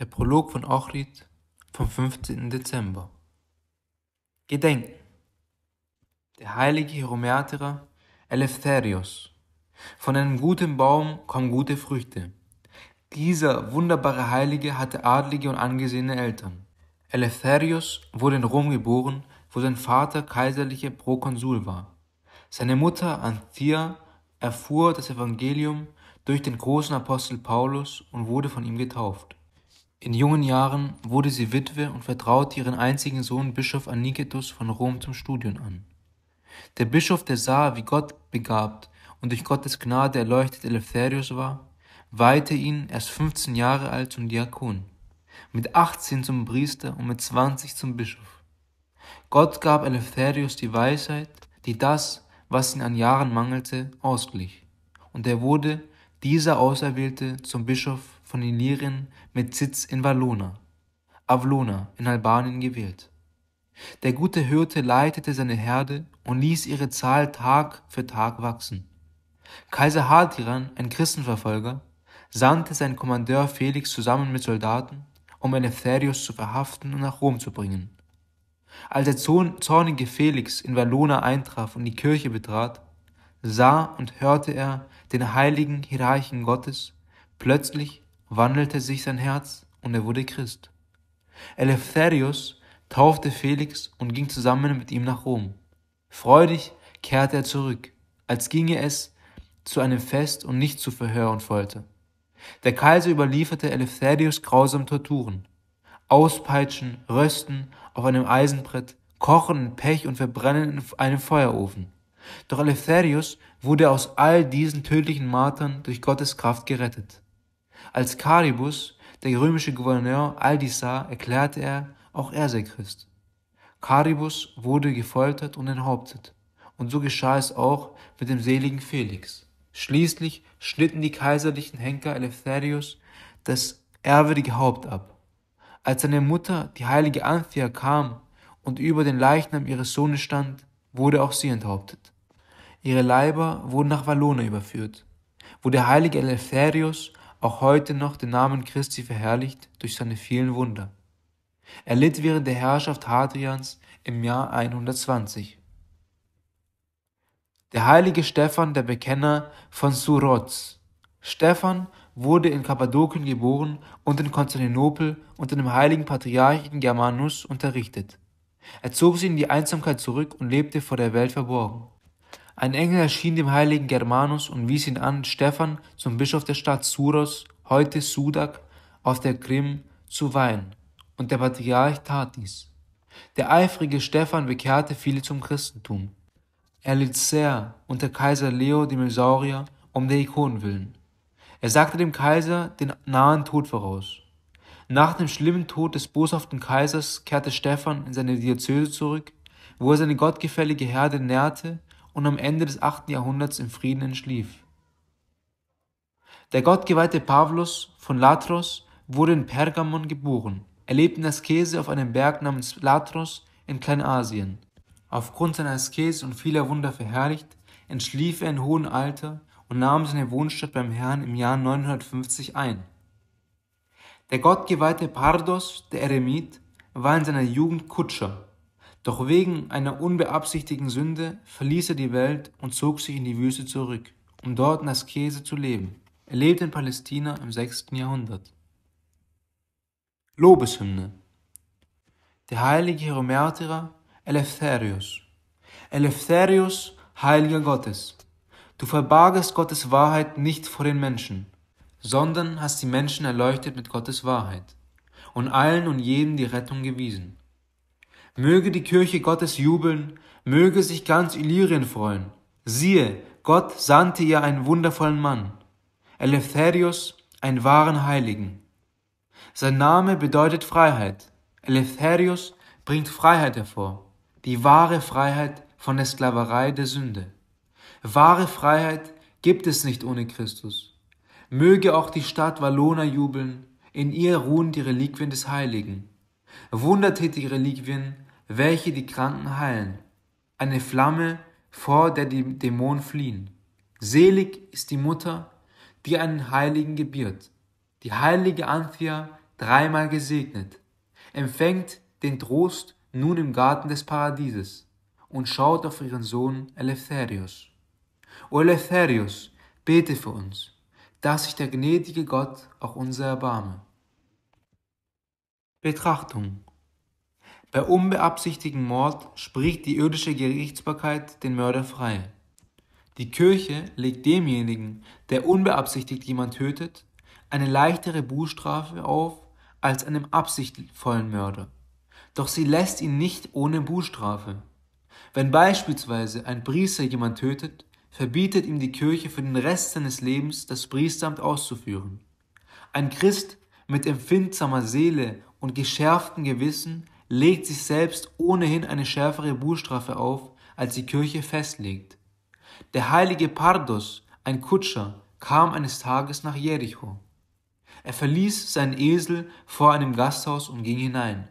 Der Prolog von Ochrid vom 15. Dezember. Gedenken. Der heilige Hieromärterer Eleftherios. Von einem guten Baum kommen gute Früchte. Dieser wunderbare Heilige hatte adlige und angesehene Eltern. Eleftherios wurde in Rom geboren, wo sein Vater kaiserlicher Prokonsul war. Seine Mutter Anthea erfuhr das Evangelium durch den großen Apostel Paulus und wurde von ihm getauft. In jungen Jahren wurde sie Witwe und vertraute ihren einzigen Sohn Bischof Anicetus von Rom zum Studium an. Der Bischof, der sah, wie Gott begabt und durch Gottes Gnade erleuchtet Eleftherius war, weihte ihn erst 15 Jahre alt zum Diakon, mit 18 zum Priester und mit 20 zum Bischof. Gott gab Eleftherius die Weisheit, die das, was ihn an Jahren mangelte, ausglich, und er wurde dieser Auserwählte zum Bischof von Ilyrien mit Sitz in Valona, Avlona in Albanien gewählt. Der gute Hirte leitete seine Herde und ließ ihre Zahl Tag für Tag wachsen. Kaiser Hadrian, ein Christenverfolger, sandte seinen Kommandeur Felix zusammen mit Soldaten, um Eleftherius zu verhaften und nach Rom zu bringen. Als der zornige Felix in Valona eintraf und die Kirche betrat, sah und hörte er den heiligen Hierarchen Gottes plötzlich wandelte sich sein Herz und er wurde Christ. Eleftherius taufte Felix und ging zusammen mit ihm nach Rom. Freudig kehrte er zurück, als ginge es zu einem Fest und nicht zu Verhör und Folter. Der Kaiser überlieferte Eleftherius grausam Torturen. Auspeitschen, rösten auf einem Eisenbrett, kochen in Pech und verbrennen in einem Feuerofen. Doch Eleftherius wurde aus all diesen tödlichen Martern durch Gottes Kraft gerettet. Als Caribus, der römische Gouverneur, all dies sah, erklärte er, auch er sei Christ. Caribus wurde gefoltert und enthauptet. Und so geschah es auch mit dem seligen Felix. Schließlich schnitten die kaiserlichen Henker Eleftherius das ehrwürdige Haupt ab. Als seine Mutter, die heilige Anthea, kam und über den Leichnam ihres Sohnes stand, wurde auch sie enthauptet. Ihre Leiber wurden nach Valona überführt, wo der heilige Eleftherius auch heute noch den Namen Christi verherrlicht durch seine vielen Wunder. Er litt während der Herrschaft Hadrians im Jahr 120. Der heilige Stephan, der Bekenner von Surotz. Stephan wurde in Kappadokien geboren und in Konstantinopel unter dem heiligen Patriarchen Germanus unterrichtet. Er zog sich in die Einsamkeit zurück und lebte vor der Welt verborgen. Ein Engel erschien dem heiligen Germanus und wies ihn an, Stephan zum Bischof der Stadt Suros, heute Sudak, auf der Krim zu weihen, und der Patriarch tat dies. Der eifrige Stephan bekehrte viele zum Christentum. Er litt sehr unter Kaiser Leo dem Isaurier um der Ikonen willen. Er sagte dem Kaiser den nahen Tod voraus. Nach dem schlimmen Tod des boshaften Kaisers kehrte Stephan in seine Diözese zurück, wo er seine gottgefällige Herde nährte und am Ende des 8. Jahrhunderts im Frieden entschlief. Der gottgeweihte Pavlos von Latros wurde in Pergamon geboren. Er lebte in Askese auf einem Berg namens Latros in Kleinasien. Aufgrund seiner Askese und vieler Wunder verherrlicht, entschlief er in hohem Alter und nahm seine Wohnstatt beim Herrn im Jahr 950 ein. Der gottgeweihte Pardos, der Eremit, war in seiner Jugend Kutscher doch wegen einer unbeabsichtigten Sünde verließ er die Welt und zog sich in die Wüste zurück, um dort in Askese zu leben. Er lebte in Palästina im 6. Jahrhundert. Lobeshymne Der heilige Hierometerer Eleftherius Eleftherius, Heiliger Gottes, du verbargest Gottes Wahrheit nicht vor den Menschen, sondern hast die Menschen erleuchtet mit Gottes Wahrheit und allen und jedem die Rettung gewiesen. Möge die Kirche Gottes jubeln, möge sich ganz Illyrien freuen. Siehe, Gott sandte ihr einen wundervollen Mann, Eleftherios, einen wahren Heiligen. Sein Name bedeutet Freiheit. Eleftherios bringt Freiheit hervor, die wahre Freiheit von der Sklaverei der Sünde. Wahre Freiheit gibt es nicht ohne Christus. Möge auch die Stadt Wallona jubeln, in ihr ruhen die Reliquien des Heiligen. Wundertätige Reliquien welche die Kranken heilen, eine Flamme, vor der die Dämonen fliehen. Selig ist die Mutter, die einen Heiligen gebiert. Die heilige Anthea, dreimal gesegnet, empfängt den Trost nun im Garten des Paradieses und schaut auf ihren Sohn Eleftherios. O Eleftherios, bete für uns, dass sich der gnädige Gott auch unser erbarme. Betrachtung bei unbeabsichtigtem Mord spricht die irdische Gerichtsbarkeit den Mörder frei. Die Kirche legt demjenigen, der unbeabsichtigt jemand tötet, eine leichtere Bußstrafe auf als einem absichtvollen Mörder. Doch sie lässt ihn nicht ohne Bußstrafe. Wenn beispielsweise ein Priester jemand tötet, verbietet ihm die Kirche für den Rest seines Lebens das Priesteramt auszuführen. Ein Christ mit empfindsamer Seele und geschärftem Gewissen legt sich selbst ohnehin eine schärfere Bußstrafe auf, als die Kirche festlegt. Der heilige Pardos, ein Kutscher, kam eines Tages nach Jericho. Er verließ seinen Esel vor einem Gasthaus und ging hinein.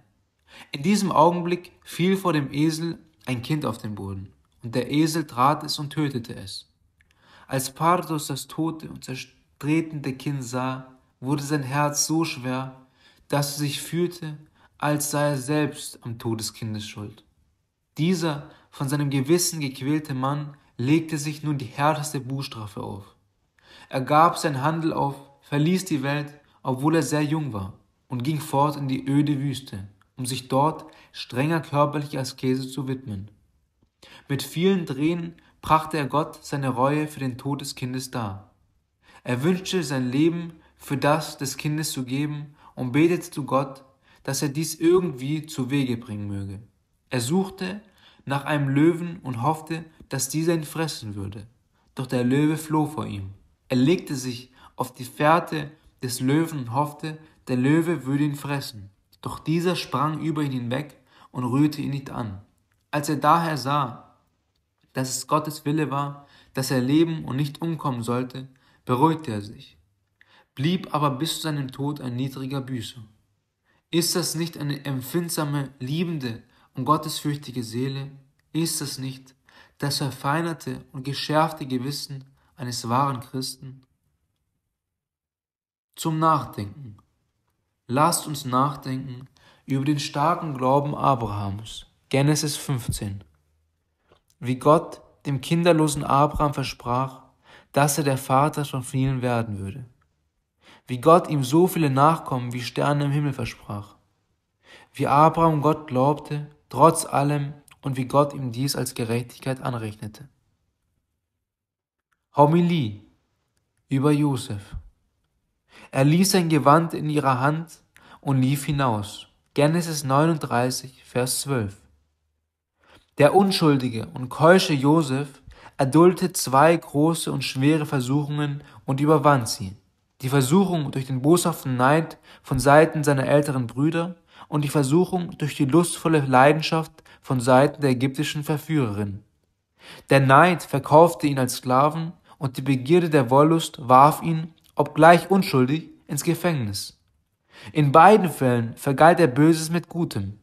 In diesem Augenblick fiel vor dem Esel ein Kind auf den Boden, und der Esel trat es und tötete es. Als Pardos das tote und zertretende Kind sah, wurde sein Herz so schwer, dass er sich fühlte, als sei er selbst am Tod des Kindes schuld. Dieser von seinem Gewissen gequälte Mann legte sich nun die härteste Bußstrafe auf. Er gab seinen Handel auf, verließ die Welt, obwohl er sehr jung war, und ging fort in die öde Wüste, um sich dort strenger körperlicher Askese zu widmen. Mit vielen Tränen brachte er Gott seine Reue für den Tod des Kindes dar. Er wünschte sein Leben für das des Kindes zu geben und betete zu Gott, dass er dies irgendwie zu Wege bringen möge. Er suchte nach einem Löwen und hoffte, dass dieser ihn fressen würde. Doch der Löwe floh vor ihm. Er legte sich auf die Fährte des Löwen und hoffte, der Löwe würde ihn fressen. Doch dieser sprang über ihn hinweg und rührte ihn nicht an. Als er daher sah, dass es Gottes Wille war, dass er leben und nicht umkommen sollte, beruhigte er sich, blieb aber bis zu seinem Tod ein niedriger Büßer. Ist das nicht eine empfindsame, liebende und gottesfürchtige Seele? Ist das nicht das verfeinerte und geschärfte Gewissen eines wahren Christen? Zum Nachdenken. Lasst uns nachdenken über den starken Glauben Abrahams. Genesis 15. Wie Gott dem kinderlosen Abraham versprach, dass er der Vater von vielen werden würde wie Gott ihm so viele Nachkommen wie Sterne im Himmel versprach, wie Abraham Gott glaubte, trotz allem, und wie Gott ihm dies als Gerechtigkeit anrechnete. Homilie über Josef. Er ließ sein Gewand in ihrer Hand und lief hinaus. Genesis 39, Vers 12. Der unschuldige und keusche Josef erduldete zwei große und schwere Versuchungen und überwand sie die Versuchung durch den boshaften Neid von Seiten seiner älteren Brüder und die Versuchung durch die lustvolle Leidenschaft von Seiten der ägyptischen Verführerin. Der Neid verkaufte ihn als Sklaven und die Begierde der Wollust warf ihn, obgleich unschuldig, ins Gefängnis. In beiden Fällen vergalt er Böses mit Gutem.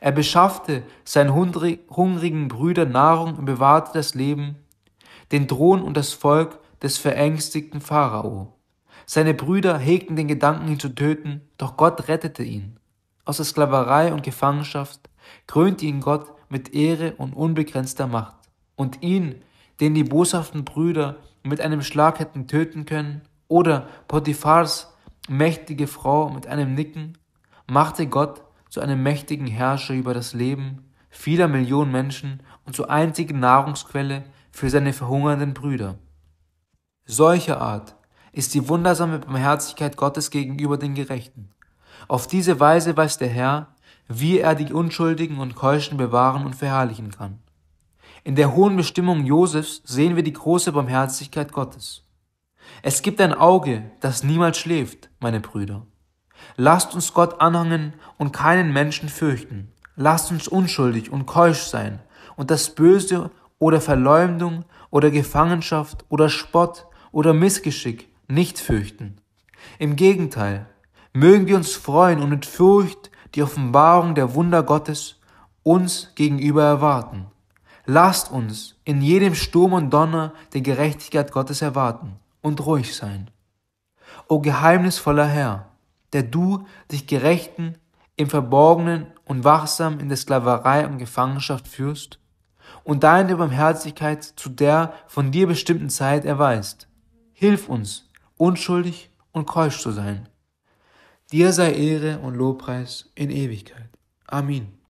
Er beschaffte seinen hungrigen Brüder Nahrung und bewahrte das Leben, den Thron und das Volk des verängstigten Pharao. Seine Brüder hegten den Gedanken, ihn zu töten, doch Gott rettete ihn. Aus der Sklaverei und Gefangenschaft krönte ihn Gott mit Ehre und unbegrenzter Macht. Und ihn, den die boshaften Brüder mit einem Schlag hätten töten können, oder Potiphars mächtige Frau mit einem Nicken, machte Gott zu einem mächtigen Herrscher über das Leben vieler Millionen Menschen und zur einzigen Nahrungsquelle für seine verhungernden Brüder. Solcher Art ist die wundersame Barmherzigkeit Gottes gegenüber den Gerechten. Auf diese Weise weiß der Herr, wie er die Unschuldigen und Keuschen bewahren und verherrlichen kann. In der hohen Bestimmung Josefs sehen wir die große Barmherzigkeit Gottes. Es gibt ein Auge, das niemals schläft, meine Brüder. Lasst uns Gott anhangen und keinen Menschen fürchten. Lasst uns unschuldig und keusch sein und das Böse oder Verleumdung oder Gefangenschaft oder Spott oder Missgeschick nicht fürchten. Im Gegenteil, mögen wir uns freuen und mit Furcht die Offenbarung der Wunder Gottes uns gegenüber erwarten. Lasst uns in jedem Sturm und Donner die Gerechtigkeit Gottes erwarten und ruhig sein. O geheimnisvoller Herr, der du dich Gerechten im Verborgenen und wachsam in der Sklaverei und Gefangenschaft führst und deine Barmherzigkeit zu der von dir bestimmten Zeit erweist. Hilf uns, unschuldig und keusch zu sein. Dir sei Ehre und Lobpreis in Ewigkeit. Amen.